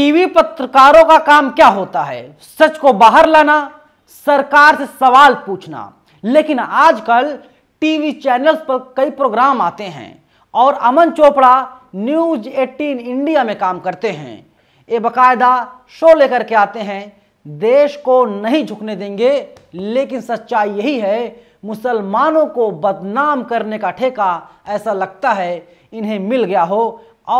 TV पत्रकारों का काम क्या होता है सच को बाहर लाना सरकार से सवाल पूछना लेकिन आजकल टीवी चैनल्स पर कई प्रोग्राम आते हैं और अमन चोपड़ा न्यूज 18 इंडिया में काम करते हैं ये बकायदा शो लेकर के आते हैं देश को नहीं झुकने देंगे लेकिन सच्चाई यही है मुसलमानों को बदनाम करने का ठेका ऐसा लगता है इन्हें मिल गया हो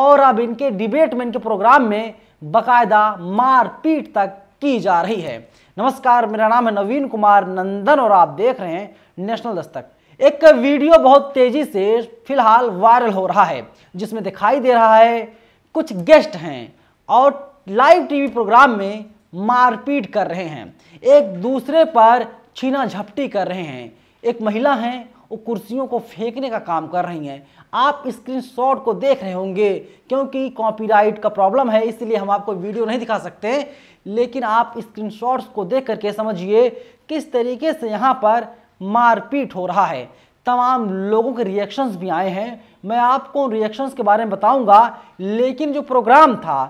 और अब इनके डिबेट में इनके प्रोग्राम में बकायदा मारपीट तक की जा रही है नमस्कार मेरा नाम है नवीन कुमार नंदन और आप देख रहे हैं नेशनल दस्तक एक वीडियो बहुत तेजी से फिलहाल वायरल हो रहा है जिसमें दिखाई दे रहा है कुछ गेस्ट हैं और लाइव टीवी प्रोग्राम में मारपीट कर रहे हैं एक दूसरे पर छीना झपटी कर रहे हैं एक महिला हैं वो कुर्सियों को फेंकने का काम कर रही हैं आप स्क्रीनशॉट को देख रहे होंगे क्योंकि कॉपीराइट का प्रॉब्लम है इसलिए हम आपको वीडियो नहीं दिखा सकते लेकिन आप स्क्रीनशॉट्स को देख करके समझिए किस तरीके से यहाँ पर मारपीट हो रहा है तमाम लोगों के रिएक्शंस भी आए हैं मैं आपको रिएक्शंस के बारे में बताऊंगा लेकिन जो प्रोग्राम था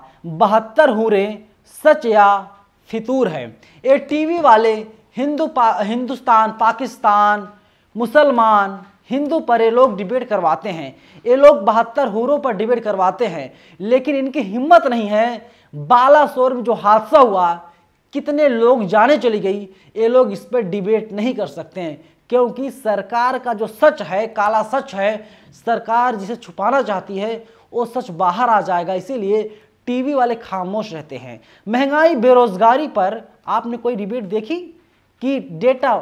बहत्तर हूरे सच या फितूर है ये टीवी वाले हिंदू पा, हिंदुस्तान पाकिस्तान मुसलमान हिंदू पर ये लोग डिबेट करवाते हैं ये लोग बहत्तर हूरों पर डिबेट करवाते हैं लेकिन इनकी हिम्मत नहीं है बालासोर में जो हादसा हुआ कितने लोग जाने चली गई ये लोग इस पर डिबेट नहीं कर सकते हैं क्योंकि सरकार का जो सच है काला सच है सरकार जिसे छुपाना चाहती है वो सच बाहर आ जाएगा इसीलिए टीवी वाले खामोश रहते हैं महंगाई बेरोजगारी पर आपने कोई डिबेट देखी कि डेटा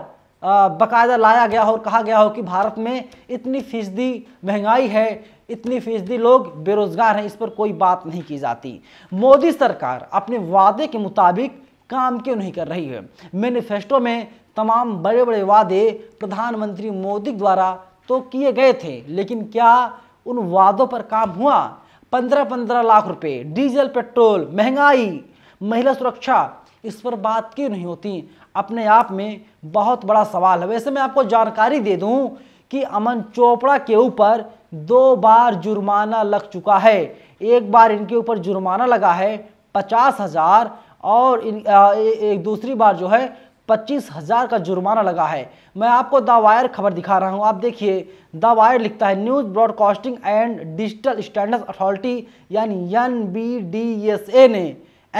बाकायदा लाया गया हो और कहा गया हो कि भारत में इतनी फीसदी महंगाई है इतनी फीसदी लोग बेरोजगार हैं इस पर कोई बात नहीं की जाती मोदी सरकार अपने वादे के मुताबिक काम क्यों नहीं कर रही है मैनिफेस्टो में तमाम बड़े बड़े वादे प्रधानमंत्री मोदी द्वारा तो किए गए थे लेकिन क्या उन वादों पर काम हुआ पंद्रह पंद्रह लाख रुपए डीजल पेट्रोल महंगाई महिला सुरक्षा इस पर बात क्यों नहीं होती अपने आप में बहुत बड़ा सवाल है वैसे मैं आपको जानकारी दे दूं कि अमन चोपड़ा के ऊपर दो बार जुर्माना लग चुका है एक बार इनके ऊपर जुर्माना लगा है पचास हज़ार और इन आ, ए, एक दूसरी बार जो है पच्चीस हज़ार का जुर्माना लगा है मैं आपको द वायर खबर दिखा रहा हूँ आप देखिए द वायर लिखता है news broadcasting and digital standard authority यानी N B D S A ने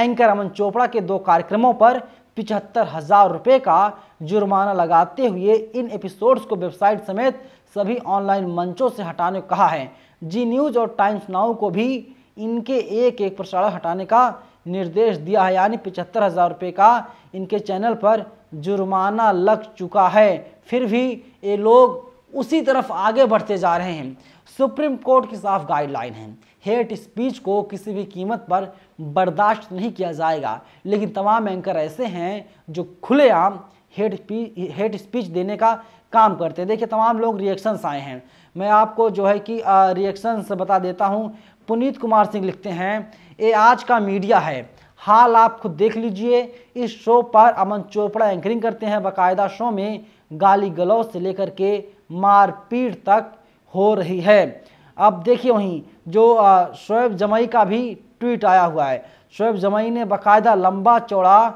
एंकर अमन चोपड़ा के दो कार्यक्रमों पर पिचहत्तर हज़ार रुपये का जुर्माना लगाते हुए इन एपिसोड्स को वेबसाइट समेत सभी ऑनलाइन मंचों से हटाने कहा है जी न्यूज़ और टाइम्स नाउ को भी इनके एक एक प्रसारण हटाने का निर्देश दिया है यानी पिचहत्तर हज़ार रुपये का इनके चैनल पर जुर्माना लग चुका है फिर भी ये लोग उसी तरफ आगे बढ़ते जा रहे हैं सुप्रीम कोर्ट की साफ गाइडलाइन है हेट स्पीच को किसी भी कीमत पर बर्दाश्त नहीं किया जाएगा लेकिन तमाम एंकर ऐसे हैं जो खुलेआम हेट हेट स्पीच देने का काम करते हैं देखिए तमाम लोग रिएक्शंस आए हैं मैं आपको जो है कि रिएक्शंस बता देता हूँ पुनीत कुमार सिंह लिखते हैं ये आज का मीडिया है हाल आप खुद देख लीजिए इस शो पर अमन चोपड़ा एंकरिंग करते हैं बाकायदा शो में गाली गलौज से लेकर के मारपीट तक हो रही है अब देखिए वहीं जो शोएब जमई का भी ट्वीट आया हुआ है शोएब जमई ने बकायदा लंबा चौड़ा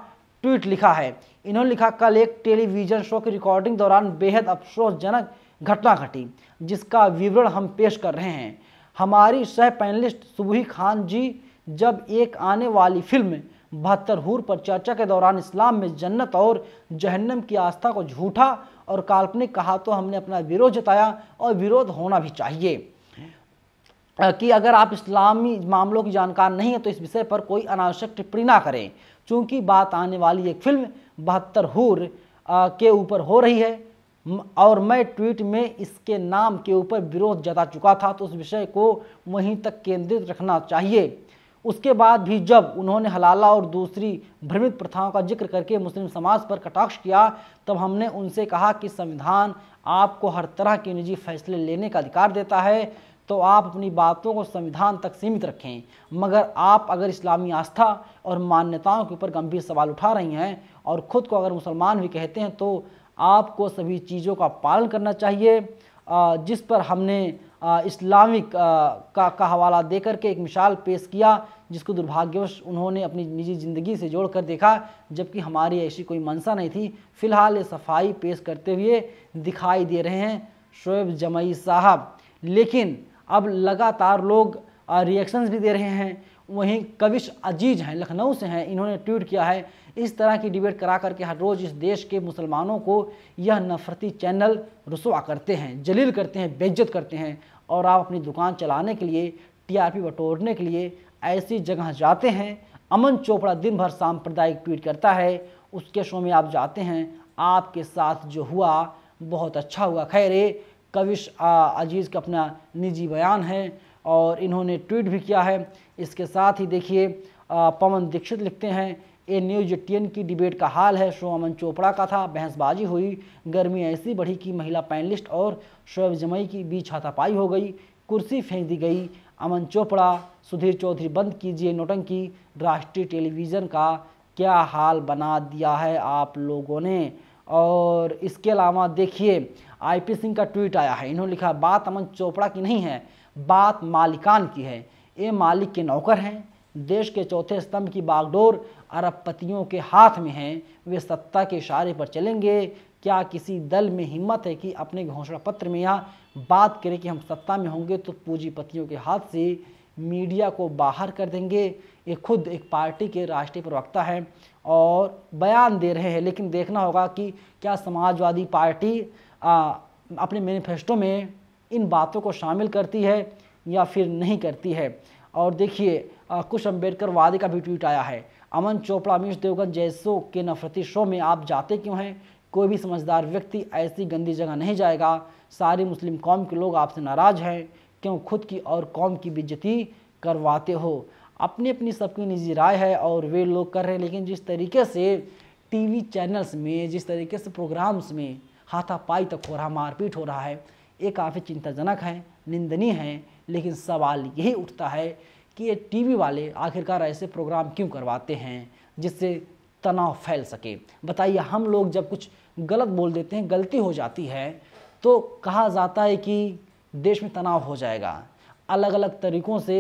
ट्वीट लिखा है इन्होंने लिखा कल एक टेलीविजन शो की रिकॉर्डिंग दौरान बेहद अफसोसजनक घटना घटी जिसका विवरण हम पेश कर रहे हैं हमारी सह पैनलिस्ट सुबह खान जी जब एक आने वाली फिल्म बहत्तर हूर पर चर्चा के दौरान इस्लाम में जन्नत और जहन्नम की आस्था को झूठा और काल्पनिक कहा तो हमने अपना विरोध जताया और विरोध होना भी चाहिए कि अगर आप इस्लामी मामलों की जानकार नहीं है तो इस विषय पर कोई अनावश्यक टिप्पणी ना करें चूँकि बात आने वाली एक फिल्म बहत्तर हूर के ऊपर हो रही है और मैं ट्वीट में इसके नाम के ऊपर विरोध जता चुका था तो उस विषय को वहीं तक केंद्रित रखना चाहिए उसके बाद भी जब उन्होंने हलाला और दूसरी भ्रमित प्रथाओं का जिक्र करके मुस्लिम समाज पर कटाक्ष किया तब हमने उनसे कहा कि संविधान आपको हर तरह के निजी फैसले लेने का अधिकार देता है तो आप अपनी बातों को संविधान तक सीमित रखें मगर आप अगर इस्लामी आस्था और मान्यताओं के ऊपर गंभीर सवाल उठा रही हैं और ख़ुद को अगर मुसलमान भी कहते हैं तो आपको सभी चीज़ों का पालन करना चाहिए जिस पर हमने इस्लामिक का का हवाला देकर के एक मिसाल पेश किया जिसको दुर्भाग्यवश उन्होंने अपनी निजी ज़िंदगी से जोड़कर देखा जबकि हमारी ऐसी कोई मंशा नहीं थी फ़िलहाल ये सफाई पेश करते हुए दिखाई दे रहे हैं शोएब जमई साहब लेकिन अब लगातार लोग रिएक्शंस भी दे रहे हैं वहीं कविश अजीज हैं लखनऊ से हैं इन्होंने ट्वीट किया है इस तरह की डिबेट करा करके हर रोज़ इस देश के मुसलमानों को यह नफरती चैनल रसुआ करते हैं जलील करते हैं बेज्जत करते हैं और आप अपनी दुकान चलाने के लिए टीआरपी बटोरने के लिए ऐसी जगह जाते हैं अमन चोपड़ा दिन भर सांप्रदायिक ट्वीट करता है उसके शो में आप जाते हैं आपके साथ जो हुआ बहुत अच्छा हुआ खैर कविश अजीज़ का अपना निजी बयान है और इन्होंने ट्वीट भी किया है इसके साथ ही देखिए पवन दीक्षित लिखते हैं ए न्यूज टीएन की डिबेट का हाल है शो अमन चोपड़ा का था बहसबाजी हुई गर्मी ऐसी बढ़ी कि महिला पैनलिस्ट और शोएब जमई की बीच हाथापाई हो गई कुर्सी फेंक दी गई अमन चोपड़ा सुधीर चौधरी बंद कीजिए नोटंकी राष्ट्रीय टेलीविज़न का क्या हाल बना दिया है आप लोगों ने और इसके अलावा देखिए आईपी सिंह का ट्वीट आया है इन्होंने लिखा बात अमन चोपड़ा की नहीं है बात मालिकान की है ये मालिक के नौकर हैं देश के चौथे स्तंभ की बागडोर अरबपतियों के हाथ में है वे सत्ता के इशारे पर चलेंगे क्या किसी दल में हिम्मत है कि अपने घोषणा पत्र में यह बात करें कि हम सत्ता में होंगे तो पूंजीपतियों के हाथ से मीडिया को बाहर कर देंगे ये खुद एक पार्टी के राष्ट्रीय प्रवक्ता हैं और बयान दे रहे हैं लेकिन देखना होगा कि क्या समाजवादी पार्टी आ, अपने मैनिफेस्टो में इन बातों को शामिल करती है या फिर नहीं करती है और देखिए कुछ अम्बेडकर वादे का भी ट्वीट आया है अमन चोपड़ा अमीश देवगन जैसों के नफरती शो में आप जाते क्यों हैं कोई भी समझदार व्यक्ति ऐसी गंदी जगह नहीं जाएगा सारी मुस्लिम कौम के लोग आपसे नाराज़ हैं क्यों खुद की और कौम की बेजती करवाते हो अपनी अपनी सबकी निजी राय है और वे लोग कर रहे हैं लेकिन जिस तरीके से टीवी चैनल्स में जिस तरीके से प्रोग्राम्स में हाथापाई तक हो रहा मारपीट हो रहा है ये काफ़ी चिंताजनक है निंदनीय है लेकिन सवाल यही उठता है कि ये टीवी वाले आखिरकार ऐसे प्रोग्राम क्यों करवाते हैं जिससे तनाव फैल सके बताइए हम लोग जब कुछ गलत बोल देते हैं गलती हो जाती है तो कहा जाता है कि देश में तनाव हो जाएगा अलग अलग तरीक़ों से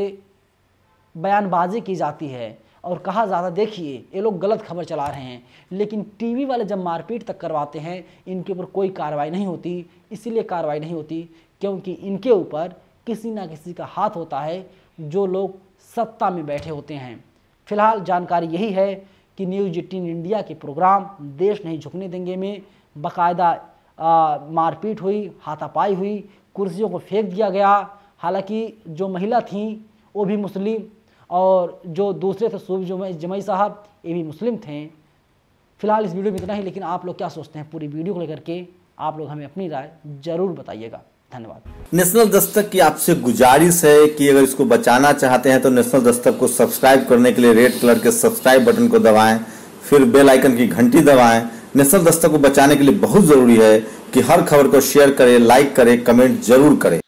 बयानबाजी की जाती है और कहा ज़्यादा देखिए ये लोग गलत खबर चला रहे हैं लेकिन टीवी वाले जब मारपीट तक करवाते हैं इनके ऊपर कोई कार्रवाई नहीं होती इसीलिए कार्रवाई नहीं होती क्योंकि इनके ऊपर किसी ना किसी का हाथ होता है जो लोग सत्ता में बैठे होते हैं फिलहाल जानकारी यही है कि न्यूज एटीन इंडिया के प्रोग्राम देश नहीं झुकने देंगे में बाकायदा मारपीट हुई हाथापाई हुई कुर्सियों को फेंक दिया गया हालांकि जो महिला थी वो भी मुस्लिम और जो दूसरे थे सूब जमई जमई साहब ये भी मुस्लिम थे फिलहाल इस वीडियो में इतना ही लेकिन आप लोग क्या सोचते हैं पूरी वीडियो को लेकर के आप लोग हमें अपनी राय जरूर बताइएगा धन्यवाद नेशनल दस्तक की आपसे गुजारिश है कि अगर इसको बचाना चाहते हैं तो नेशनल दस्तक को सब्सक्राइब करने के लिए रेड कलर के सब्सक्राइब बटन को दबाएं फिर बेल आइकन की घंटी दबाएं नेशनल दस्तक को बचाने के लिए बहुत ज़रूरी है कि हर खबर को शेयर करें लाइक करें कमेंट जरूर करें